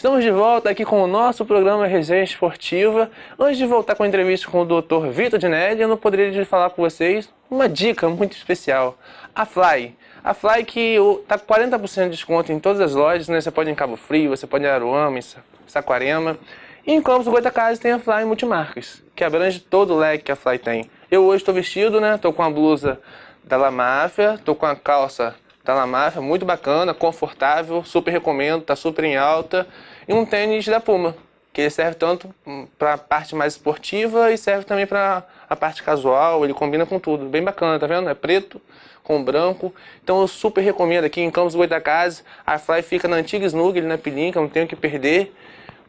Estamos de volta aqui com o nosso programa Resenha Esportiva. Antes de voltar com a entrevista com o Dr. Vitor Dinelli, eu não poderia falar com vocês uma dica muito especial. A Fly. A Fly que está com 40% de desconto em todas as lojas, né? Você pode ir em Cabo Frio, você pode em Aruama, em Saquarema. E em Campos Goitacazes tem a Fly Multimarcas, que abrange todo o leque que a Fly tem. Eu hoje estou vestido, né? Estou com a blusa da La Máfia, estou com a calça Tá na máfia muito bacana, confortável, super recomendo, tá super em alta. E um tênis da Puma, que ele serve tanto para a parte mais esportiva e serve também para a parte casual, ele combina com tudo. Bem bacana, tá vendo? É preto com branco. Então eu super recomendo aqui em Campos Goitacazes. A Fly fica na antiga Snug, ele na Pilinca, não tenho que perder.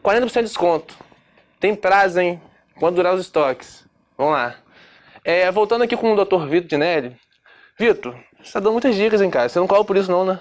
40% de desconto. Tem prazo, hein? Quando durar os estoques. Vamos lá. É, voltando aqui com o Dr. Vitor Dinelli. Vitor, você tá dando muitas dicas, hein, cara? Você não cola por isso, não, né?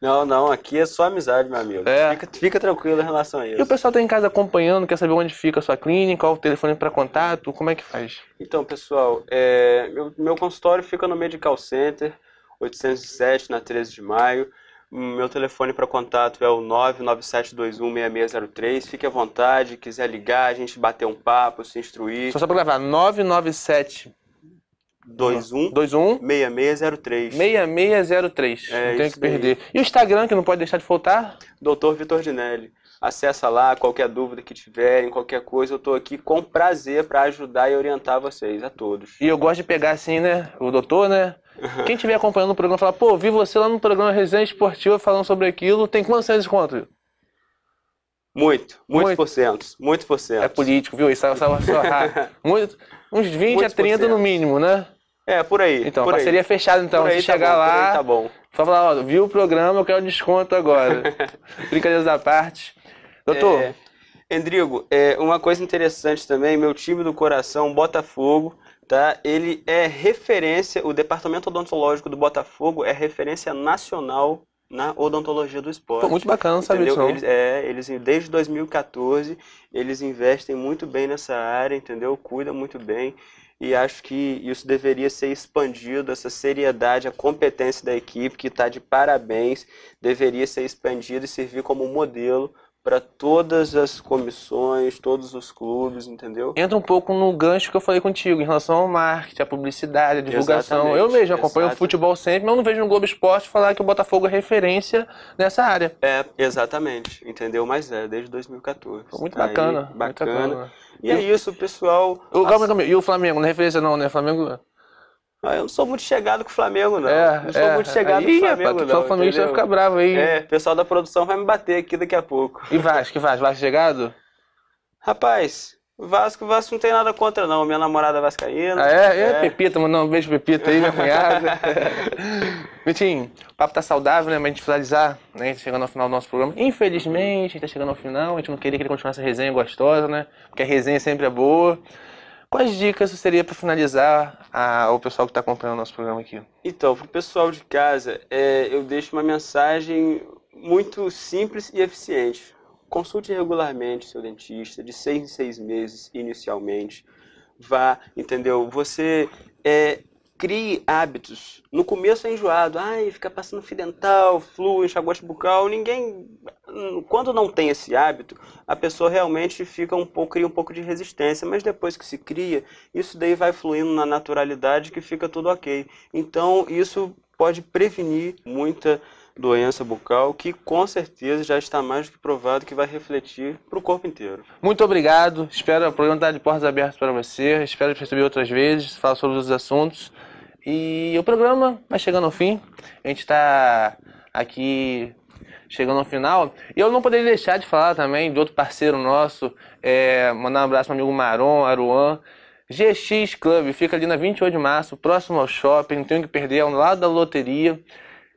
Não, não, aqui é só amizade, meu amigo. É. Fica, fica, tranquilo em relação a isso. E o pessoal tá em casa acompanhando, quer saber onde fica a sua clínica, qual o telefone para contato, como é que faz? Então, pessoal, é, meu, meu, consultório fica no Medical Center, 807, na 13 de maio. Meu telefone para contato é o 997216603. Fique à vontade, quiser ligar, a gente bater um papo, se instruir. Só só para gravar, 997 21 6603. 6603. É, não tem que perder. Daí. E o Instagram, que não pode deixar de faltar? Doutor Vitor Dinelli. Acessa lá qualquer dúvida que tiverem, qualquer coisa. Eu estou aqui com prazer para ajudar e orientar vocês, a todos. E eu gosto de pegar assim, né? O doutor, né? Quem estiver acompanhando o programa fala pô, vi você lá no programa Resenha Esportiva falando sobre aquilo. Tem quantos anos de desconto? Muito, muitos muito. por cento, muitos por cento. É político, viu? Isso, isso, é isso, muito, uns 20 a 30 no mínimo, né? É, por aí. Então, por parceria aí. É fechada, então. aí, Se tá chegar bom, lá, aí, tá bom. só falar, ó, viu o programa, eu quero desconto agora. Brincadeiras à parte. Doutor. É, Endrigo, é, uma coisa interessante também, meu time do coração, Botafogo, tá? Ele é referência, o departamento odontológico do Botafogo é referência nacional na odontologia do esporte. Pô, muito bacana sabe entendeu? isso. Eles, é, eles, desde 2014, eles investem muito bem nessa área, entendeu? Cuidam muito bem e acho que isso deveria ser expandido, essa seriedade, a competência da equipe, que está de parabéns, deveria ser expandido e servir como modelo para todas as comissões, todos os clubes, entendeu? Entra um pouco no gancho que eu falei contigo em relação ao marketing, à publicidade, à divulgação. Exatamente, eu mesmo acompanho o futebol sempre, mas eu não vejo no Globo Esporte falar que o Botafogo é referência nessa área. É, exatamente, entendeu? Mas é, desde 2014. Muito tá bacana. Aí, bacana. Muito bacana. E é isso, pessoal. O, calma, calma. E o Flamengo, não é referência não, né? Flamengo. Ah, eu não sou muito chegado com o Flamengo, não. É, não sou é. muito chegado aí, com o Flamengo, rapaz, não. O Flamengo vai ficar bravo aí. É, o pessoal da produção vai me bater aqui daqui a pouco. E Vasco, Vasco, Vasco chegado? Rapaz, Vasco, Vasco não tem nada contra, não. Minha namorada é vascaína. Ah, é? é? Pepita, mandou um beijo Pepita aí, minha cunhada. Vitinho, o papo tá saudável, né? Mas a gente finalizar, né? A gente chegando ao final do nosso programa. Infelizmente, a gente tá chegando ao final. A gente não queria que ele continuasse a resenha gostosa, né? Porque a resenha sempre é boa. Quais dicas você teria para finalizar a, o pessoal que está acompanhando o nosso programa aqui? Então, para o pessoal de casa, é, eu deixo uma mensagem muito simples e eficiente. Consulte regularmente seu dentista, de seis em seis meses inicialmente. Vá, entendeu? Você é, crie hábitos. No começo é enjoado, ai, fica passando fio dental, flu, enxaguante bucal, ninguém quando não tem esse hábito, a pessoa realmente fica um pouco cria um pouco de resistência, mas depois que se cria, isso daí vai fluindo na naturalidade que fica tudo OK. Então, isso pode prevenir muita doença bucal, que com certeza já está mais do que provado que vai refletir para o corpo inteiro. Muito obrigado. Espero o programa estar tá de portas abertas para você. Espero te receber outras vezes, falar sobre os assuntos. E o programa vai chegando ao fim. A gente está aqui chegando ao final. E eu não poderia deixar de falar também de outro parceiro nosso, é, mandar um abraço para meu amigo Maron, Aruan. GX Club, fica ali na 28 de março, próximo ao shopping, não tem que perder, é ao lado da loteria.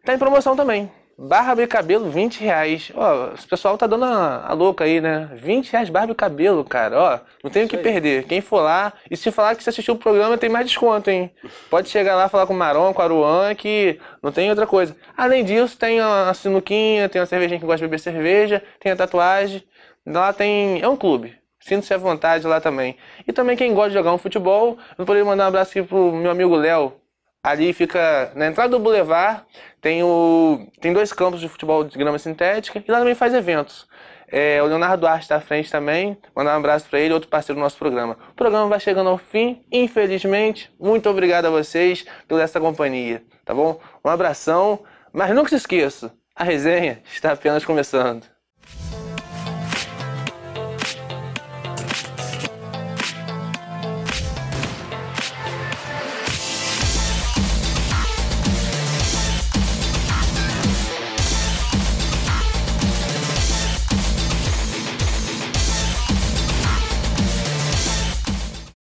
Tá em promoção também. Barba e cabelo, 20 reais. Ó, o pessoal tá dando a, a, louca aí, né? 20 reais barba e cabelo, cara. Ó, não tem o que aí. perder. Quem for lá, e se falar que você assistiu o programa, tem mais desconto, hein? Pode chegar lá, falar com o Maron, com a Aruan, que não tem outra coisa. Além disso, tem a sinuquinha, tem a cervejinha que gosta de beber cerveja, tem a tatuagem. Lá tem. É um clube. Sinto-se à vontade lá também. E também quem gosta de jogar um futebol, eu poderia mandar um abraço aqui pro meu amigo Léo, Ali fica na entrada do Boulevard, tem, o, tem dois campos de futebol de grama sintética e lá também faz eventos. É, o Leonardo Duarte está à frente também, mandar um abraço para ele, outro parceiro do nosso programa. O programa vai chegando ao fim, infelizmente. Muito obrigado a vocês pela essa companhia, tá bom? Um abração, mas nunca se esqueça, a resenha está apenas começando.